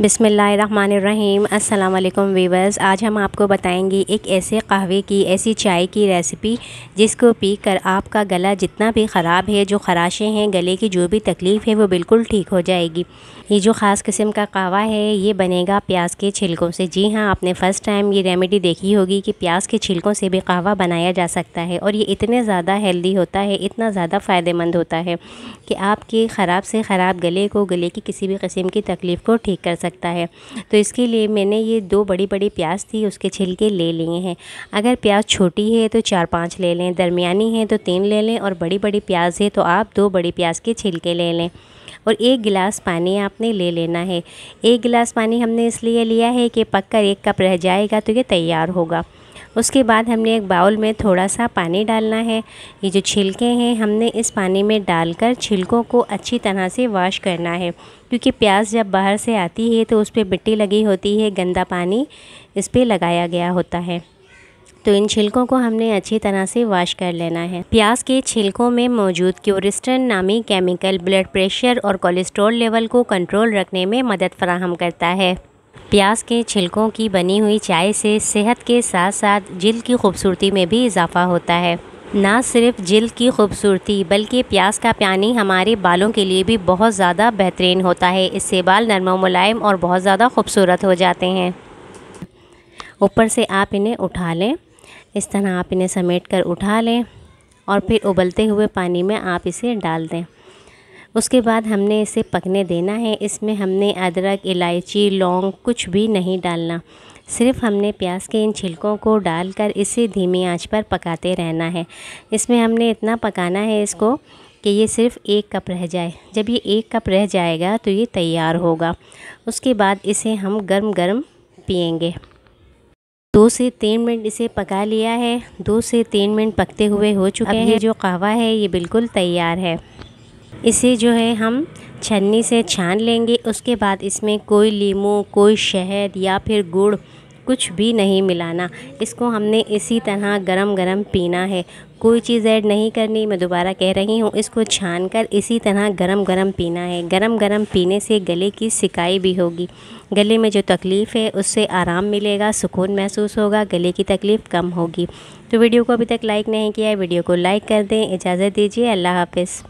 बिसमीम अल्लाम वीवर्स आज हम आपको बताएंगे एक ऐसे कहवे की ऐसी चाय की रेसिपी जिसको पी कर आपका गला जितना भी ख़राब है जो खराशें हैं गले की जो भी तकलीफ़ है वो बिल्कुल ठीक हो जाएगी ये जो ख़ास किस्म का कहवा है ये बनेगा प्याज के छिलकों से जी हाँ आपने फ़र्स्ट टाइम ये रेमेडी देखी होगी कि प्याज के छिलकों से भी कहवा बनाया जा सकता है और ये इतने ज़्यादा हेल्दी होता है इतना ज़्यादा फ़ायदेमंद होता है कि आपके ख़राब से ख़राब गले को गले की किसी भी किस्म की तकलीफ़ को ठीक कर सकता है तो इसके लिए मैंने ये दो बड़ी बड़ी प्याज थी उसके छिलके ले लिए हैं अगर प्याज छोटी है तो चार पाँच ले लें दरमियानी है तो तीन ले लें और बड़ी बड़ी प्याज है तो आप दो बड़ी प्याज के छिलके ले लें और एक गिलास पानी आपने ले लेना है एक गिलास पानी हमने इसलिए लिया है कि पककर एक कप रह जाएगा तो ये तैयार होगा उसके बाद हमने एक बाउल में थोड़ा सा पानी डालना है ये जो छिलके हैं हमने इस पानी में डालकर छिलकों को अच्छी तरह से वॉश करना है क्योंकि प्याज जब बाहर से आती है तो उस पर मिट्टी लगी होती है गंदा पानी इस पर लगाया गया होता है तो इन छिलकों को हमने अच्छी तरह से वॉश कर लेना है प्याज के छिलकों में मौजूद क्योरिस्टन नामी केमिकल ब्लड प्रेशर और कोलेस्ट्रॉल लेवल को कंट्रोल रखने में मदद फराहम करता है प्याज के छिलकों की बनी हुई चाय से सेहत के साथ साथ जिल की खूबसूरती में भी इजाफा होता है ना सिर्फ जिल की खूबसूरती बल्कि प्याज का पानी हमारे बालों के लिए भी बहुत ज़्यादा बेहतरीन होता है इससे बाल नरम मुलायम और बहुत ज़्यादा खूबसूरत हो जाते हैं ऊपर से आप इन्हें उठा लें इस तरह आप इन्हें समेट कर उठा लें और फिर उबलते हुए पानी में आप इसे डाल दें उसके बाद हमने इसे पकने देना है इसमें हमने अदरक इलायची लौंग कुछ भी नहीं डालना सिर्फ हमने प्याज के इन छिलकों को डालकर इसे धीमी आंच पर पकाते रहना है इसमें हमने इतना पकाना है इसको कि ये सिर्फ एक कप रह जाए जब ये एक कप रह जाएगा तो ये तैयार होगा उसके बाद इसे हम गर्म गर्म पियेंगे दो से तीन मिनट इसे पका लिया है दो से तीन मिनट पकते हुए हो चुके हैं जो कहवा है ये बिल्कुल तैयार है इसे जो है हम छन्नी से छान लेंगे उसके बाद इसमें कोई लीमू कोई शहद या फिर गुड़ कुछ भी नहीं मिलाना इसको हमने इसी तरह गरम गरम पीना है कोई चीज़ ऐड नहीं करनी मैं दोबारा कह रही हूँ इसको छान कर इसी तरह गरम गरम पीना है गरम गरम पीने से गले की सिकाई भी होगी गले में जो तकलीफ़ है उससे आराम मिलेगा सुकून महसूस होगा गले की तकलीफ़ कम होगी तो वीडियो को अभी तक लाइक नहीं किया है वीडियो को लाइक कर दें इजाज़त दीजिए अल्लाह हाफिज़